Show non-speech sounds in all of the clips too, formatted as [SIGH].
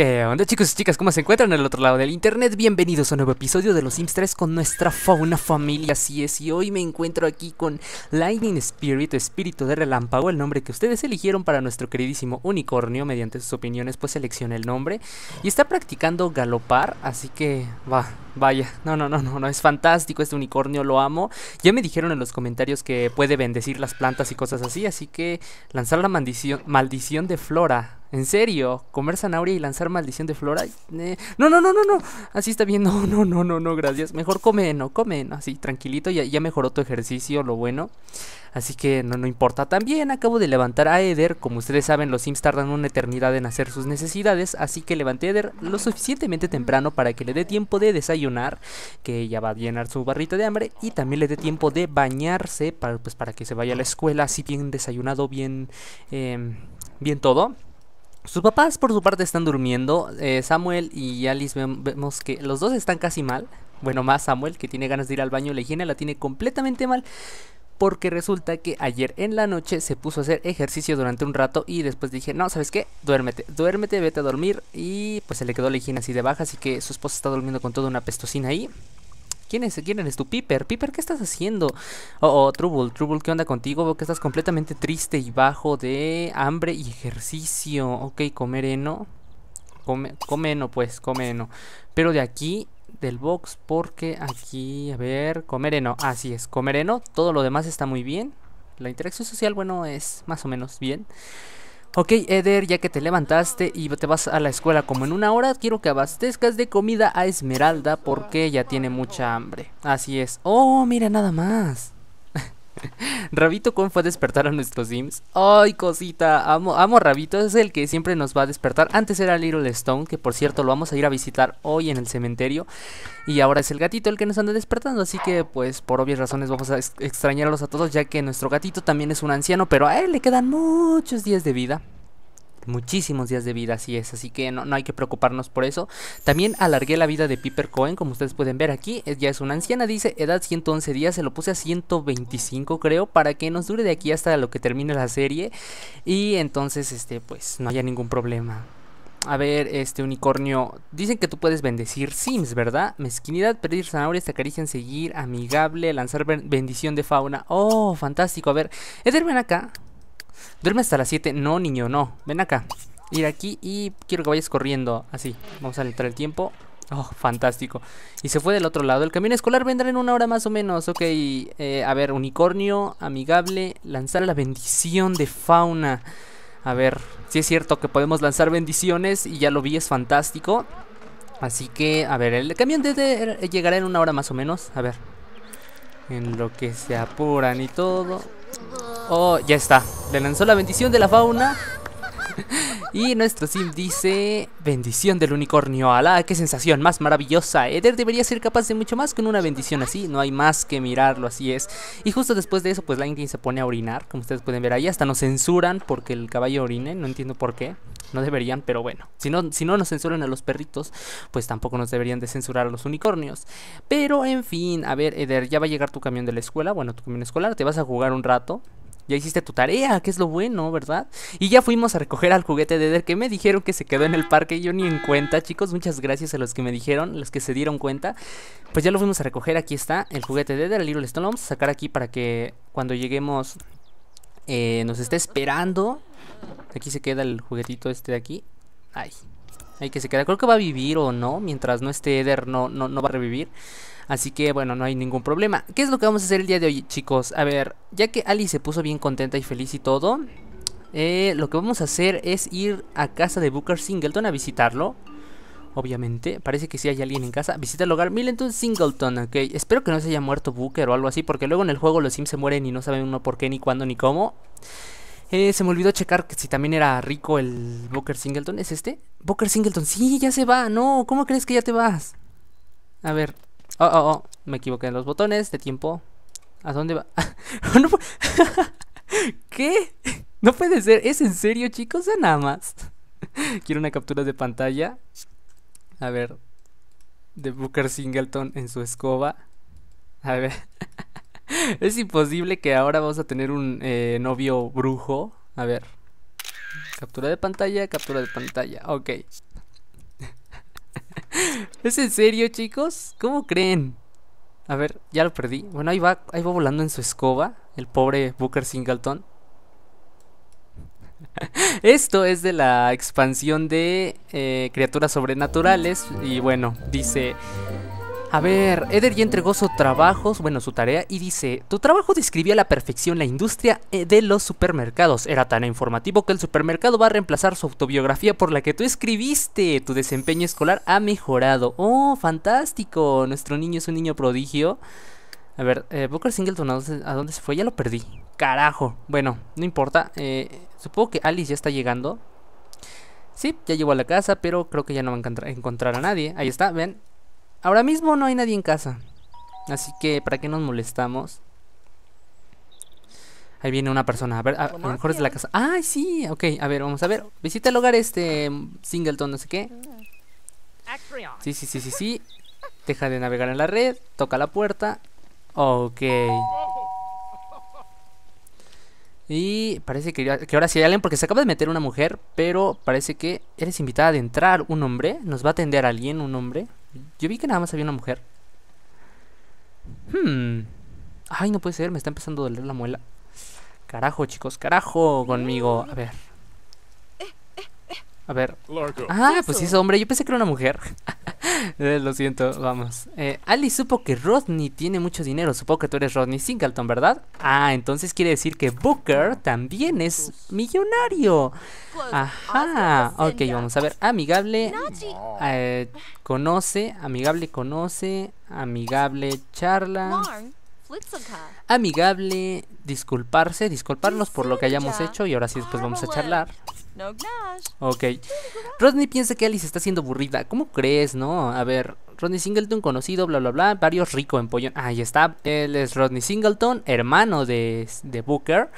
¿Qué onda chicos y chicas? ¿Cómo se encuentran En el otro lado del internet? Bienvenidos a un nuevo episodio de Los Sims 3 con nuestra fauna familia, así es, y hoy me encuentro aquí con Lightning Spirit, Espíritu de Relámpago, el nombre que ustedes eligieron para nuestro queridísimo unicornio, mediante sus opiniones pues seleccioné el nombre, y está practicando galopar, así que va, vaya, no, no, no, no, no, es fantástico este unicornio, lo amo, ya me dijeron en los comentarios que puede bendecir las plantas y cosas así, así que lanzar la maldición de Flora, ¿En serio? ¿Comer zanahoria y lanzar maldición de flora? no, no, no, no, no. Así está bien. [LAUGHS] No, no, no, no, no, gracias. Mejor come, no, comen, así, tranquilito. Ya, ya mejoró tu ejercicio, lo bueno. Así que no, no importa. También acabo de levantar a Eder. Como ustedes saben, los Sims tardan una eternidad en hacer sus necesidades. Así que levanté a Eder lo suficientemente temprano para que le dé tiempo de desayunar. Que ya va a llenar su barrita de hambre. Y también le dé tiempo de bañarse. Para, pues para que se vaya a la escuela así bien desayunado, bien. Em, bien todo. Sus papás por su parte están durmiendo. Eh, Samuel y Alice vemos que los dos están casi mal. Bueno, más Samuel que tiene ganas de ir al baño. La higiene la tiene completamente mal. Porque resulta que ayer en la noche se puso a hacer ejercicio durante un rato y después dije, no, ¿sabes qué? Duérmete, duérmete, vete a dormir. Y pues se le quedó la higiene así de baja, así que su esposa está durmiendo con toda una pestocina ahí. ¿Quién, es, ¿Quién eres tú? Piper, Piper, ¿qué estás haciendo? Oh, oh, Trouble, Trouble, ¿qué onda contigo? Veo que estás completamente triste y bajo de hambre y ejercicio. Ok, comer heno. Come, come pues, come heno. Pero de aquí del box porque aquí, a ver, comer heno, así es, comer heno, todo lo demás está muy bien. La interacción social, bueno, es más o menos bien. Ok, Eder, ya que te levantaste y te vas a la escuela como en una hora, quiero que abastezcas de comida a Esmeralda porque ella tiene mucha hambre. Así es. Oh, mira nada más. [LAUGHS] Rabito, ¿cómo fue a despertar a nuestros Sims? Ay, cosita, amo, amo Rabito, es el que siempre nos va a despertar. Antes era Little Stone, que por cierto lo vamos a ir a visitar hoy en el cementerio. Y ahora es el gatito el que nos anda despertando, así que pues por obvias razones vamos a extrañarlos a todos, ya que nuestro gatito también es un anciano, pero a él le quedan muchos días de vida muchísimos días de vida, así es, así que no, hay que preocuparnos por eso. También alargué la vida de Piper Cohen, como ustedes pueden ver aquí, ya es una anciana, dice edad 111 días, se lo puse a 125 creo, para que nos dure de aquí hasta lo que termine la serie y entonces este pues no haya ningún problema. A ver, este unicornio. Dicen que tú puedes bendecir Sims, ¿verdad? Mezquinidad, pedir zanahorias, te acarician, seguir, amigable, lanzar bendición de fauna. Oh, fantástico. A ver, Eder, ven acá. Duerme hasta las 7. No, niño, no. Ven acá. Ir aquí y quiero que vayas corriendo. Así. Vamos a alentar el tiempo. Oh, fantástico. Y se fue del otro lado. El camión escolar vendrá en una hora más o menos. Ok, eh, a ver, unicornio, amigable, lanzar la bendición de fauna. A ver, si es cierto que podemos lanzar bendiciones y ya lo vi, es fantástico. Así que, a ver, el camión de, er, llegará en una hora más o menos. A ver, en lo que se apuran y todo. Oh, ya está. Le lanzó la bendición de la fauna y nuestro sim dice, bendición del unicornio, alá, qué sensación más maravillosa. Eder debería ser capaz de mucho más con una bendición así, no hay más que mirarlo, así es. Y justo después de eso, pues Lightning se pone a orinar, como ustedes pueden ver ahí, hasta nos censuran porque el caballo orine, no entiendo por qué. No deberían, pero bueno. Si si no nos censuran a los perritos, pues tampoco nos deberían de censurar a los unicornios. Pero en fin, a ver, Eder, ya va a llegar tu camión de la escuela, bueno, tu camión escolar, te vas a jugar un rato ya hiciste tu tarea, que es lo bueno, ¿verdad? Y ya fuimos a recoger al juguete de Eder que me dijeron que se quedó en el parque, y yo ni en cuenta, chicos, muchas gracias a los que me dijeron, los que se dieron cuenta. Pues ya lo fuimos a recoger, aquí está el juguete de Eder, el Little Stone, lo vamos a sacar aquí para que cuando lleguemos eh, nos esté esperando. Aquí se queda el juguetito este de aquí. Ay, Ahí que se queda. Creo que va a vivir o no. Mientras no esté Eder, no, no, va a revivir. Así que bueno, no hay ningún problema. ¿Qué es lo que vamos a hacer el día de hoy, chicos? A ver, ya que Ali se puso bien contenta y feliz y todo. Eh, lo que vamos a hacer es ir a casa de Booker Singleton a visitarlo. Obviamente, parece que sí hay alguien en casa. Visita el hogar Millington Singleton, ok. Espero que no se haya muerto Booker o algo así, porque luego en el juego los Sims se mueren y no saben uno por qué, ni cuándo, ni cómo. Eh, se me olvidó checar que si también era rico el Booker Singleton. ¿Es este? Booker Singleton, sí, ya se va. No, ¿cómo crees que ya te vas? A ver. Oh, oh, oh. Me equivoqué en los botones de tiempo. ¿A dónde va? [LAUGHS] [LAUGHS] ¿Qué? No puede ser. ¿Es en serio, chicos? nada más. [LAUGHS] Quiero una captura de pantalla. A ver. De Booker Singleton en su escoba. A ver. [LAUGHS] es imposible que ahora vamos a tener un eh, novio brujo. A ver. Captura de pantalla, captura de pantalla. Ok. [LAUGHS] ¿Es en serio, chicos? ¿Cómo creen? A ver, ya lo perdí. Bueno, ahí va, ahí va volando en su escoba. El pobre Booker Singleton. [LAUGHS] Esto es de la expansión de eh, criaturas sobrenaturales. Y bueno, dice. A ver, Eder ya entregó su trabajo, bueno, su tarea, y dice, tu trabajo describía a la perfección la industria eh, de los supermercados. Era tan informativo que el supermercado va a reemplazar su autobiografía por la que tú escribiste. Tu desempeño escolar ha mejorado. Oh, fantástico. Nuestro niño es un niño prodigio. A ver, eh, Booker Singleton, ¿a dónde, se fue? Ya lo perdí. Carajo. Bueno, no importa. Eh, supongo que Alice ya está llegando. Sí, ya llegó a la casa, pero creo que ya no va a encontrar a nadie. Ahí está, ven. Ahora mismo no hay nadie en casa. Así que, ¿para qué nos molestamos? Ahí viene una persona. A ver, a, lo mejor es de la ¿eh? casa. ¡Ay, sí! Ok, a ver, vamos a ver. Visita el hogar este Singleton, no sé qué. Sí, sí, sí, sí, sí. Deja de navegar en la red. Toca la puerta. Ok. Y parece que, que ahora sí hay alguien porque se acaba de meter una mujer. Pero parece que eres invitada de entrar un hombre. Nos va a atender alguien, un hombre. Yo vi que nada más había una mujer. Hmm. Ay, no puede ser, me está empezando a doler la muela. Carajo, chicos, carajo conmigo. A ver, a ver. Ah, pues sí es hombre. Yo pensé que era una mujer. [LAUGHS] Eh, lo siento, vamos. Eh, Ali supo que Rodney tiene mucho dinero. Supongo que tú eres Rodney Singleton, ¿verdad? Ah, entonces quiere decir que Booker también es millonario. Ajá. Ok, vamos a ver. Amigable. Eh, conoce. Amigable conoce. Amigable charla. Amigable disculparse. Disculparnos por lo que hayamos hecho. Y ahora sí después vamos a charlar. No Ok. Rodney piensa que Alice está siendo burrida. ¿Cómo crees, no? A ver, Rodney Singleton, conocido, bla, bla, bla. Varios rico en pollo. Ahí está. Él es Rodney Singleton, hermano de, de Booker.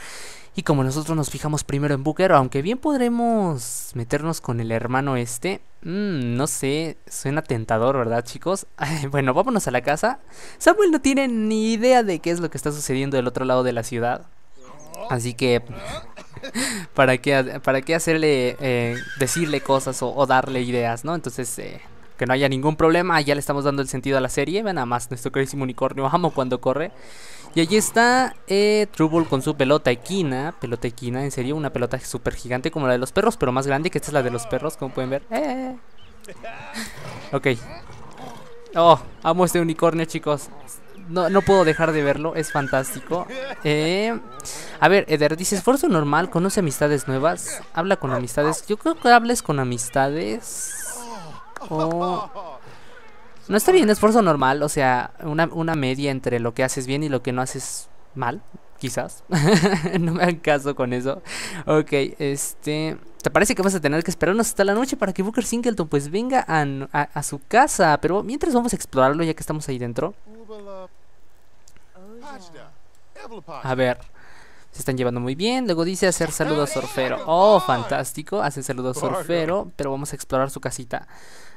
Y como nosotros nos fijamos primero en Booker, aunque bien podremos meternos con el hermano este, mmm, no sé, suena tentador, ¿verdad chicos? [LAUGHS] bueno, vámonos a la casa. Samuel no tiene ni idea de qué es lo que está sucediendo del otro lado de la ciudad. Así que [LAUGHS] para, qué, para hacerle, eh, decirle cosas o, darle ideas, ¿no? Entonces, eh, que no haya ningún problema, ya le estamos dando el sentido a la serie, ven nada más, nuestro querísimo unicornio, amo cuando corre. Y allí está eh, Trouble con su pelota equina, pelota equina, en serio, una pelota súper gigante como la de los perros, pero más grande que esta es la de los perros, como pueden ver. Eh. [LAUGHS] Ok. Oh, amo este unicornio, chicos no, no puedo dejar de verlo, es fantástico. Eh, a ver, Eder, dice esfuerzo normal, conoce amistades nuevas, habla con amistades. Yo creo que hables con amistades. No está bien, esfuerzo normal, o sea, una, media entre lo que haces bien y lo que no haces mal, quizás. [LAUGHS] no me hagan caso con eso. Ok, este... ¿Te parece que vas a tener que esperarnos hasta la noche para que Booker Singleton pues venga a su casa? Pero mientras vamos a explorarlo ya que estamos ahí dentro. Uh, oh, a ver. Se están llevando muy bien. Luego dice hacer saludos Sorfero Oh, fantástico. Hace saludo Sorfero Pero vamos a explorar su casita.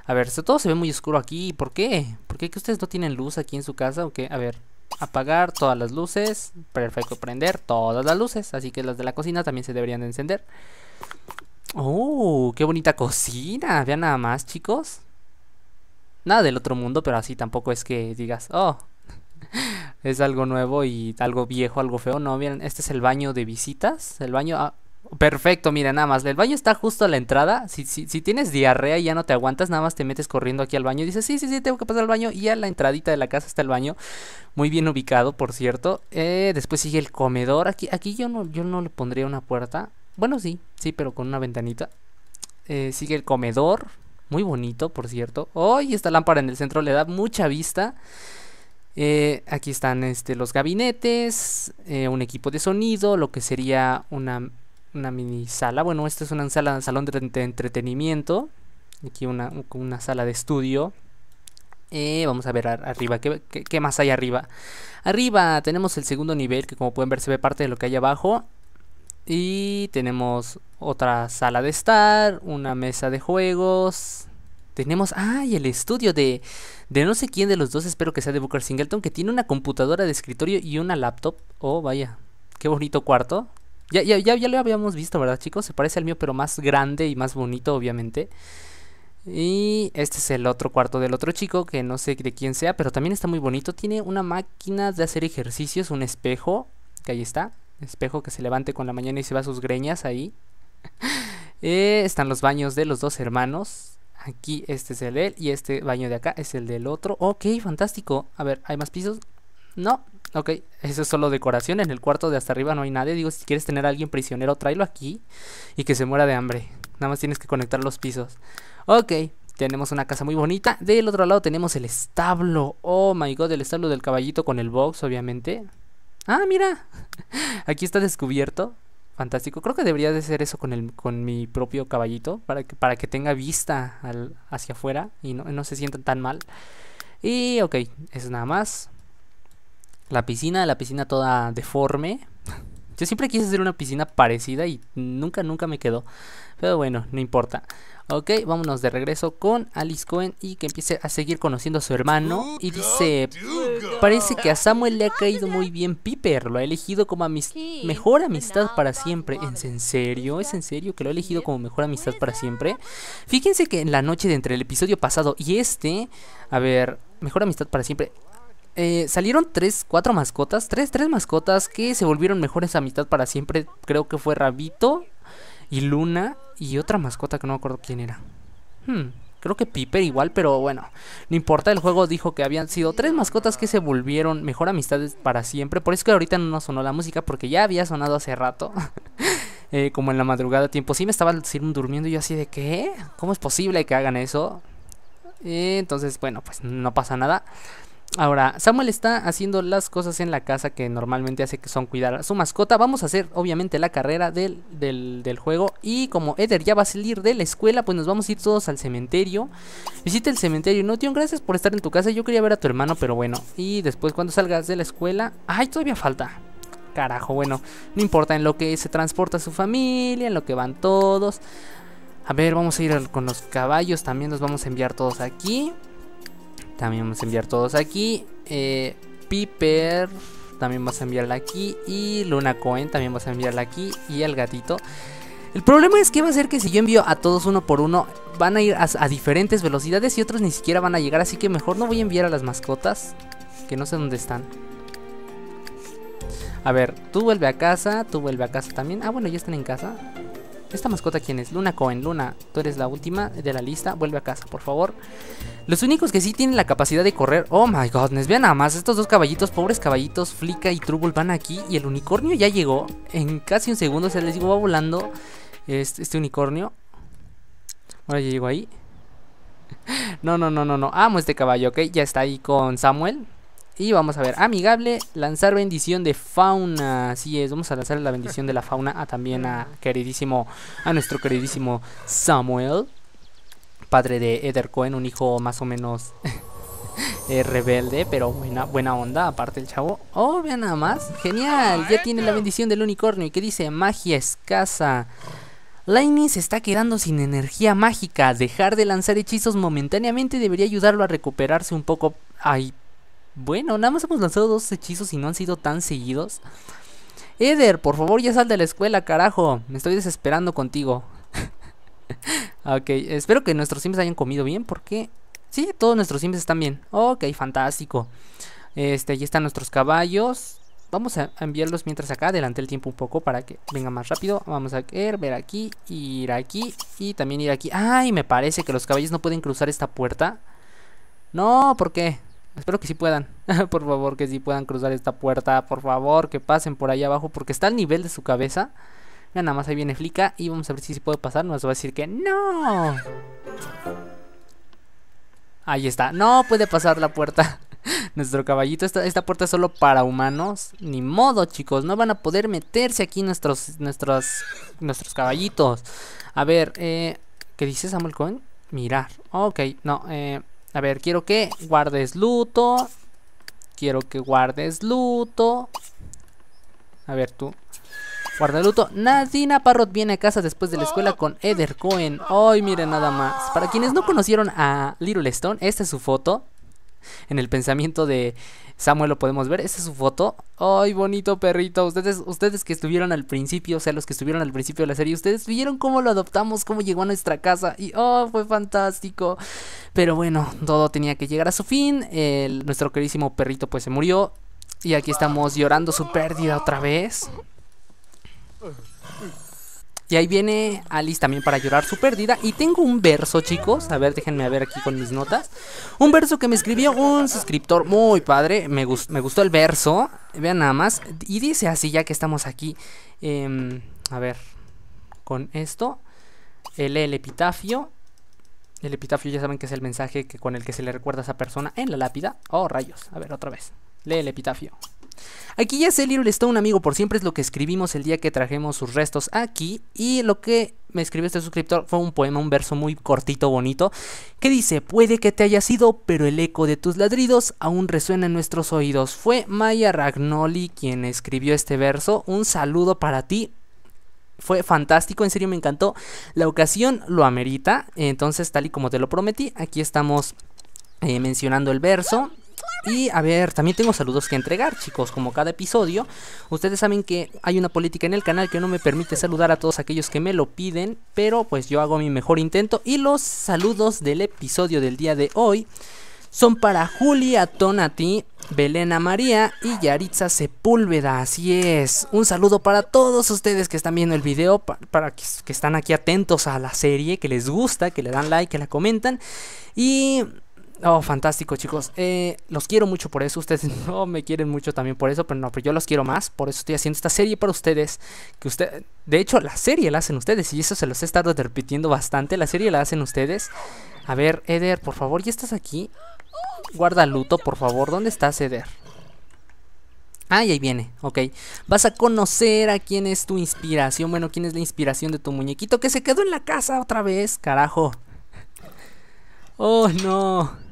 A ver, todo se ve muy oscuro aquí. ¿Por qué? ¿Por qué que ustedes no tienen luz aquí en su casa? ¿O qué? A ver. Apagar todas las luces. Perfecto. Prender todas las luces. Así que las de la cocina también se deberían de encender. Oh, qué bonita cocina. Vean nada más, chicos. Nada del otro mundo, pero así tampoco es que digas, oh, es algo nuevo y algo viejo, algo feo. No, miren, este es el baño de visitas. El baño. Ah, perfecto, miren, nada más. El baño está justo a la entrada. Si, tienes diarrea y ya no te aguantas, nada más te metes corriendo aquí al baño. dices, sí, sí, sí, tengo que pasar al baño. Y a la entradita de la casa está el baño. Muy bien ubicado, por cierto. Eh, después sigue el comedor. Aquí, aquí yo no, yo no le pondría una puerta. Bueno, sí, sí, pero con una ventanita. Eh, sigue el comedor. Muy bonito, por cierto. Hoy esta lámpara en el centro le da mucha vista. Eh, aquí están este, los gabinetes, eh, un equipo de sonido, lo que sería una, mini sala. Bueno, esta es una sala, salón de, entretenimiento. Aquí una, una, sala de estudio. Eh, vamos a ver arriba, qué, más hay arriba? Arriba tenemos el segundo nivel, que como pueden ver se ve parte de lo que hay abajo. Y tenemos otra sala de estar, una mesa de juegos, tenemos, ay, el estudio de, no sé quién de los dos, espero que sea de Booker Singleton, que tiene una computadora de escritorio y una laptop. Oh, vaya, qué bonito cuarto. Ya, ya, ya, ya lo habíamos visto, ¿verdad, chicos? Se parece al mío, pero más grande y más bonito, obviamente. Y este es el otro cuarto del otro chico, que no sé de quién sea, pero también está muy bonito. Tiene una máquina de hacer ejercicios, un espejo, que ahí está. Espejo que se levante con la mañana y se va a sus greñas ahí. [LAUGHS] Eh, están los baños de los dos hermanos. Aquí este es el de él y este baño de acá es el del otro. Ok, fantástico. A ver, ¿hay más pisos? No. Ok, eso es solo decoración. En el cuarto de hasta arriba no hay nadie. Digo, si quieres tener a alguien prisionero, tráelo aquí y que se muera de hambre. Nada más tienes que conectar los pisos. Ok, tenemos una casa muy bonita. Del otro lado tenemos el establo. Oh my god, el establo del caballito con el box, obviamente. Ah, mira. [LAUGHS] Aquí está descubierto fantástico. Creo que debería de ser eso con, con mi propio caballito para que, para que tenga vista hacia afuera y no, se sienta tan mal. Y ok, eso nada más. La piscina, la piscina toda deforme. Yo siempre quise hacer una piscina parecida y nunca, nunca me quedó. Pero bueno, no importa. Ok, vámonos de regreso con Alice Cohen y que empiece a seguir conociendo a su hermano. Y dice, pues, parece que a Samuel le ha caído muy bien Piper, lo ha elegido como mejor amistad para siempre. ¿Es en serio? ¿Es en serio que lo ha elegido como mejor amistad para siempre? Fíjense que en la noche de entre el episodio pasado y este, a ver, mejor amistad para siempre, eh, salieron tres, cuatro mascotas, tres, tres mascotas que se volvieron mejores Amistad para siempre. Creo que fue Rabito y Luna y otra mascota que no me acuerdo quién era. Hmm, creo que Piper igual, pero bueno, no importa. El juego dijo que habían sido tres mascotas que se volvieron mejor amistades para siempre. Por eso que ahorita no sonó la música porque ya había sonado hace rato. [LAUGHS] Eh, como en la madrugada tiempo. Sí me estaba durmiendo yo así de ¿qué? ¿Cómo es posible que hagan eso? Eh, entonces, bueno, pues no pasa nada. Ahora, Samuel está haciendo las cosas en la casa que normalmente hace que son cuidar a su mascota. Vamos a hacer obviamente la carrera del, del, juego. Y como Eder ya va a salir de la escuela, pues nos vamos a ir todos al cementerio. Visita el cementerio. No, tío, gracias por estar en tu casa. Yo quería ver a tu hermano, pero bueno. Y después cuando salgas de la escuela... ¡Ay, todavía falta! Carajo, bueno, no importa en lo que se transporta su familia, en lo que van todos. A ver, vamos a ir con los caballos, también nos vamos a enviar todos aquí. También vamos a enviar todos aquí. Eh, Piper también vas a enviarla aquí. Y Luna Coin también vas a enviarla aquí. Y el gatito. El problema es que va a ser que si yo envío a todos uno por uno, van a ir a, a, diferentes velocidades y otros ni siquiera van a llegar. Así que mejor no voy a enviar a las mascotas, que no sé dónde están. A ver, tú vuelve a casa, tú vuelve a casa también. Ah, bueno, ya están en casa. ¿Esta mascota quién es? Luna Cohen. Luna, tú eres la última de la lista. Vuelve a casa, por favor. Los únicos que sí tienen la capacidad de correr. Oh my godness, vean nada más. Estos dos caballitos, pobres caballitos, Flica y Trubul, van aquí. Y el unicornio ya llegó. En casi un segundo, se les digo, va volando este, este unicornio. Ahora ya llegó ahí. [LAUGHS] No, no, no, no, no. Amo este caballo, ok. Ya está ahí con Samuel. Y vamos a ver, amigable, lanzar bendición de fauna. Así es, vamos a lanzar la bendición de la fauna también a queridísimo, a nuestro queridísimo Samuel, padre de Eder Cohen, un hijo más o menos [LAUGHS] eh, rebelde, pero buena, buena onda, aparte el chavo. Oh, vean nada más, genial, ya tiene la bendición del unicornio y qué dice magia escasa. Lightning se está quedando sin energía mágica. Dejar de lanzar hechizos momentáneamente debería ayudarlo a recuperarse un poco. Ay, bueno, nada más hemos lanzado dos hechizos y no han sido tan seguidos. Eder, por favor, ya sal de la escuela, carajo. Me estoy desesperando contigo. [LAUGHS] ok, espero que nuestros sims hayan comido bien porque... Sí, todos nuestros sims están bien. Ok, fantástico. Este, ahí están nuestros caballos. Vamos a enviarlos mientras acá, adelante el tiempo un poco para que venga más rápido. Vamos a ver aquí, ir aquí y también ir aquí. Ay, me parece que los caballos no pueden cruzar esta puerta. No, ¿por qué? Espero que sí puedan. [LAUGHS] por favor, que sí puedan cruzar esta puerta. Por favor, que pasen por ahí abajo. Porque está al nivel de su cabeza. Ya nada más ahí viene Flica. Y vamos a ver si se puede pasar. Nos va a decir que no. Ahí está. No puede pasar la puerta. [LAUGHS] Nuestro caballito. Esta, esta puerta es solo para humanos. Ni modo, chicos. No van a poder meterse aquí nuestros, nuestros, nuestros caballitos. A ver, eh, ¿qué dice Samuel Cohen? Mirar. Ok, no. Eh, a ver, quiero que guardes luto. Quiero que guardes luto. A ver, tú. Guarda luto. Nadina Parrot viene a casa después de la escuela con Eder Cohen. Ay, mire nada más. Para quienes no conocieron a Little Stone, esta es su foto. En el pensamiento de Samuel lo podemos ver. esa es su foto. ¡Ay, bonito perrito! Ustedes, ustedes que estuvieron al principio, o sea, los que estuvieron al principio de la serie, ustedes vieron cómo lo adoptamos, cómo llegó a nuestra casa. Y ¡oh, fue fantástico! Pero bueno, todo tenía que llegar a su fin. nuestro queridísimo perrito pues se murió. Y aquí estamos llorando su pérdida otra vez. Y ahí viene Alice también para llorar su pérdida. Y tengo un verso, chicos. A ver, déjenme ver aquí con mis notas. Un verso que me escribió un suscriptor muy padre. Me, gustó el verso. Vean nada más. Y dice así, ya que estamos aquí. Em, a ver, con esto. El, el epitafio. El epitafio ya saben que es el mensaje que, con el que se le recuerda a esa persona en la lápida. Oh, rayos. A ver, otra vez. Lee el epitafio. Aquí ya le está un amigo, por siempre es lo que escribimos el día que trajemos sus restos aquí. Y lo que me escribió este suscriptor fue un poema, un verso muy cortito, bonito, que dice, puede que te haya sido, pero el eco de tus ladridos aún resuena en nuestros oídos. Fue Maya Ragnoli quien escribió este verso. Un saludo para ti. Fue fantástico, en serio me encantó. La ocasión lo amerita. Entonces, tal y como te lo prometí, aquí estamos eh, mencionando el verso. Y a ver, también tengo saludos que entregar, chicos, como cada episodio. Ustedes saben que hay una política en el canal que no me permite saludar a todos aquellos que me lo piden, pero pues yo hago mi mejor intento. Y los saludos del episodio del día de hoy son para Julia Tonati, Belena María y Yaritza Sepúlveda. Así es. Un saludo para todos ustedes que están viendo el video, para, que, que, están aquí atentos a la serie, que les gusta, que le dan like, que la comentan. Y Oh, fantástico, chicos. Eh, los quiero mucho por eso. Ustedes [LAUGHS] no me quieren mucho también por eso, pero no, pero yo los quiero más. Por eso estoy haciendo esta serie para ustedes. Que usted, de hecho, la serie la hacen ustedes y eso se los he estado repitiendo bastante. La serie la hacen ustedes. A ver, Eder, por favor, ¿ya estás aquí? Guarda luto, por favor. ¿Dónde estás, Eder? Ah, y ahí viene, ok. Vas a conocer a quién es tu inspiración. Bueno, quién es la inspiración de tu muñequito que se quedó en la casa otra vez, carajo. Oh, no.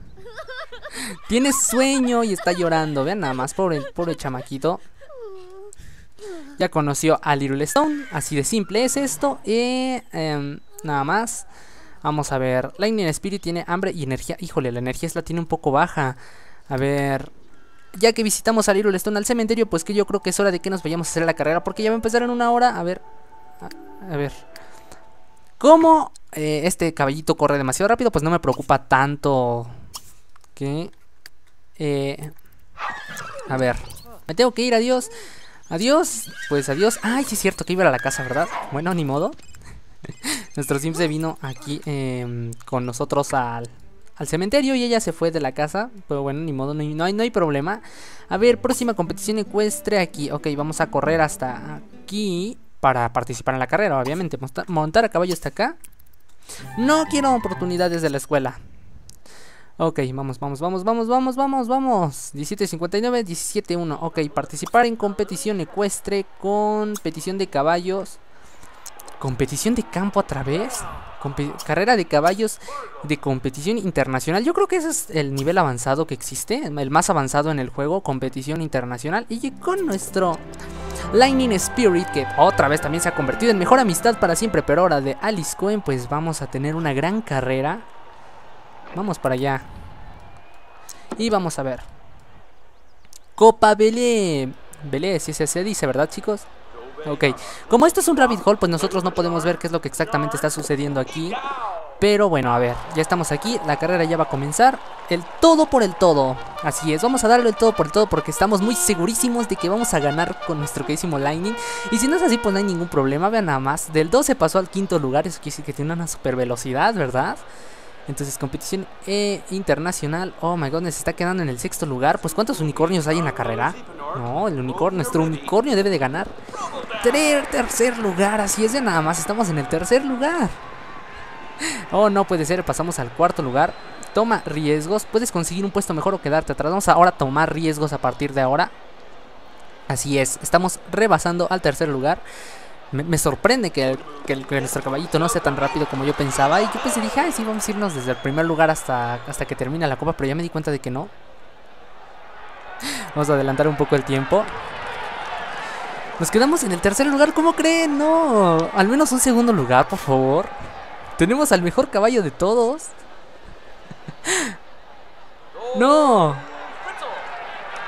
Tiene sueño y está llorando. Vean nada más, pobre, el chamaquito. Ya conoció a Little Stone. Así de simple es esto. Y... Em, nada más. Vamos a ver. Lightning Spirit tiene hambre y energía. Híjole, la energía es la tiene un poco baja. A ver. Ya que visitamos a Little Stone al cementerio, pues que yo creo que es hora de que nos vayamos a hacer la carrera. Porque ya va a empezar en una hora. A ver. A, ver. ¿Cómo eh, este caballito corre demasiado rápido? Pues no me preocupa tanto que... Eh, a ver, me tengo que ir, adiós. Adiós, pues adiós. Ay, sí es cierto que iba a la casa, ¿verdad? Bueno, ni modo. [LAUGHS] Nuestro Sim se vino aquí em, con nosotros al, al cementerio y ella se fue de la casa. Pero bueno, ni modo, no hay, no, hay, problema. A ver, próxima competición ecuestre aquí. Ok, vamos a correr hasta aquí para participar en la carrera, obviamente. montar a caballo hasta acá. No quiero oportunidades de la escuela. Ok, vamos, vamos, vamos, vamos, vamos, vamos, vamos. 17.59, 17.1. Ok, participar en competición ecuestre, Con petición de caballos. Competición de campo a través. carrera de caballos de competición internacional. Yo creo que ese es el nivel avanzado que existe. El más avanzado en el juego. Competición internacional. Y con nuestro Lightning Spirit, que otra vez también se ha convertido en mejor amistad para siempre, pero ahora de Alice Cohen, pues vamos a tener una gran carrera Vamos para allá. Y vamos a ver. Copa Belé. Belé, si se dice, ¿verdad, chicos? Ok. Como esto es un rabbit hole, pues nosotros no podemos ver qué es lo que exactamente está sucediendo aquí. Pero bueno, a ver, ya estamos aquí, la carrera ya va a comenzar. El todo por el todo. Así es, vamos a darle el todo por el todo porque estamos muy segurísimos de que vamos a ganar con nuestro queridísimo Lightning. Y si no es así, pues no hay ningún problema, vean nada más. Del 12 pasó al quinto lugar, eso quiere decir que tiene una super velocidad, ¿verdad? Entonces, competición eh, internacional. Oh my god, se está quedando en el sexto lugar. Pues, ¿cuántos unicornios hay en la carrera? No, el unicornio, nuestro unicornio debe de ganar. tercer lugar, así es de nada más. Estamos en el tercer lugar. Oh, no puede ser, pasamos al cuarto lugar. Toma riesgos, puedes conseguir un puesto mejor o quedarte atrás. Vamos ahora a tomar riesgos a partir de ahora. Así es, estamos rebasando al tercer lugar me, sorprende que, nuestro caballito no sea tan rápido como yo pensaba. Y yo pensé, dije, ay, sí, vamos a irnos desde el primer lugar hasta, hasta que termina la copa, pero ya me di cuenta de que no. Vamos a adelantar un poco el tiempo. Nos quedamos en el tercer lugar, ¿cómo creen? No, al menos un segundo lugar, por favor. Tenemos al mejor caballo de todos. [LAUGHS] no.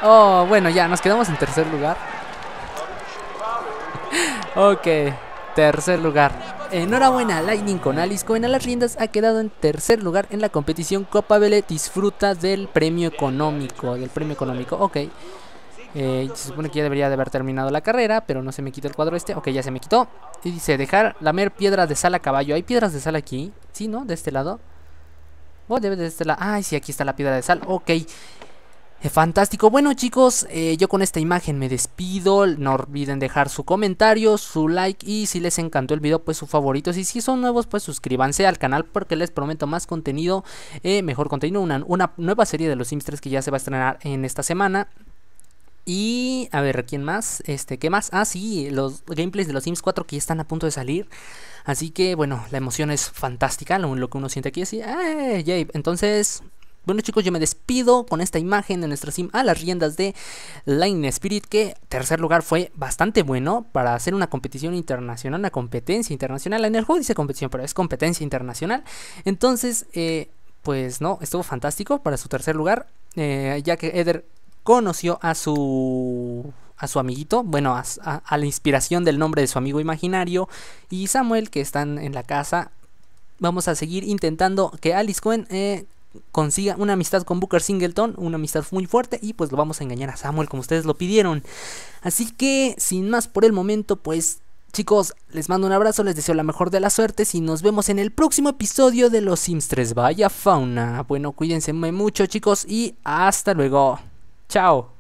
Oh, bueno, ya, nos quedamos en tercer lugar. Ok, tercer lugar. Enhorabuena, Lightning con Alice Cohen a las riendas ha quedado en tercer lugar en la competición Copa Vélez. Disfruta del premio económico. Del premio económico, ok. Eh, se supone que ya debería de haber terminado la carrera, pero no se me quita el cuadro este. Ok, ya se me quitó. Y dice, dejar la lamer piedras de sal a caballo. ¿Hay piedras de sal aquí? Sí, ¿no? De este lado. Oh, debe de este lado. Ay, sí, aquí está la piedra de sal. Ok. Eh, fantástico. Bueno chicos, eh, yo con esta imagen me despido. No olviden dejar su comentario, su like y si les encantó el video pues su favorito. Y si son nuevos pues suscríbanse al canal porque les prometo más contenido, eh, mejor contenido. Una, una, nueva serie de los Sims 3 que ya se va a estrenar en esta semana. Y a ver, ¿quién más? Este, ¿qué más? Ah, sí, los gameplays de los Sims 4 que ya están a punto de salir. Así que bueno, la emoción es fantástica, lo, que uno siente aquí es, ¡eh, ah, Entonces, bueno chicos, yo me despido con esta imagen de nuestro sim a las riendas de Line Spirit, que tercer lugar fue bastante bueno para hacer una competición internacional, una competencia internacional. En el juego dice competición, pero es competencia internacional. Entonces, eh, pues no, estuvo fantástico para su tercer lugar, eh, ya que Eder conoció a su a su amiguito, bueno, a, la inspiración del nombre de su amigo imaginario y Samuel que están en la casa. Vamos a seguir intentando que Alice Cohen eh, consiga una amistad con Booker Singleton, una amistad muy fuerte y pues lo vamos a engañar a Samuel como ustedes lo pidieron. Así que sin más por el momento, pues chicos, les mando un abrazo, les deseo la mejor de las suertes y nos vemos en el próximo episodio de Los Sims 3. Vaya fauna. Bueno, cuídense mucho chicos y hasta luego. Chao.